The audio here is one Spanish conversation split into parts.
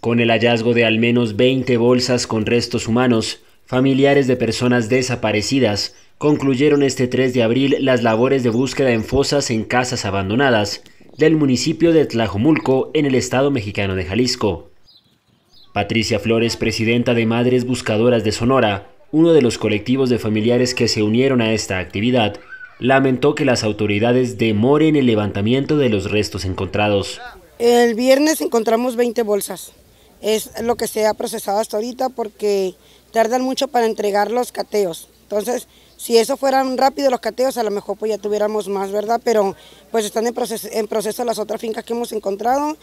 Con el hallazgo de al menos 20 bolsas con restos humanos, familiares de personas desaparecidas concluyeron este 3 de abril las labores de búsqueda en fosas en casas abandonadas del municipio de Tlajomulco, en el estado mexicano de Jalisco. Patricia Flores, presidenta de Madres Buscadoras de Sonora, uno de los colectivos de familiares que se unieron a esta actividad, lamentó que las autoridades demoren el levantamiento de los restos encontrados. El viernes encontramos 20 bolsas es lo que se ha procesado hasta ahorita porque tardan mucho para entregar los cateos. Entonces, si eso fueran rápido los cateos, a lo mejor pues ya tuviéramos más, ¿verdad? Pero pues están en proceso, en proceso las otras fincas que hemos encontrado.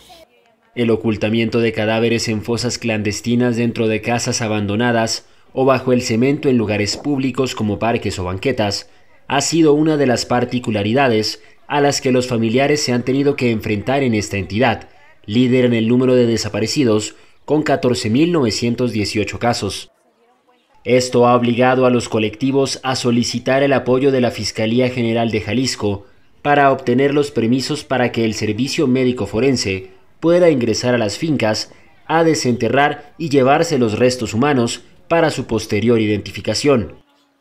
El ocultamiento de cadáveres en fosas clandestinas dentro de casas abandonadas o bajo el cemento en lugares públicos como parques o banquetas ha sido una de las particularidades a las que los familiares se han tenido que enfrentar en esta entidad, líder en el número de desaparecidos con 14.918 casos. Esto ha obligado a los colectivos a solicitar el apoyo de la Fiscalía General de Jalisco para obtener los permisos para que el servicio médico forense pueda ingresar a las fincas a desenterrar y llevarse los restos humanos para su posterior identificación.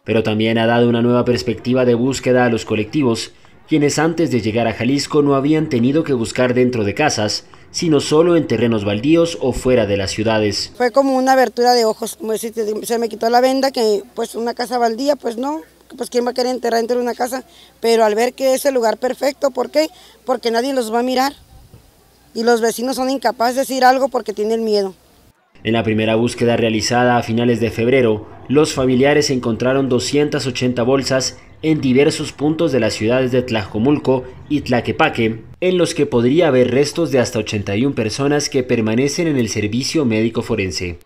Pero también ha dado una nueva perspectiva de búsqueda a los colectivos quienes antes de llegar a Jalisco no habían tenido que buscar dentro de casas, sino solo en terrenos baldíos o fuera de las ciudades. Fue como una abertura de ojos, como se me quitó la venda que pues una casa baldía, pues no, pues quién va a querer enterrar dentro de una casa, pero al ver que es el lugar perfecto, ¿por qué? Porque nadie los va a mirar y los vecinos son incapaces de decir algo porque tienen miedo. En la primera búsqueda realizada a finales de febrero, los familiares encontraron 280 bolsas en diversos puntos de las ciudades de Tlajomulco y Tlaquepaque, en los que podría haber restos de hasta 81 personas que permanecen en el servicio médico forense.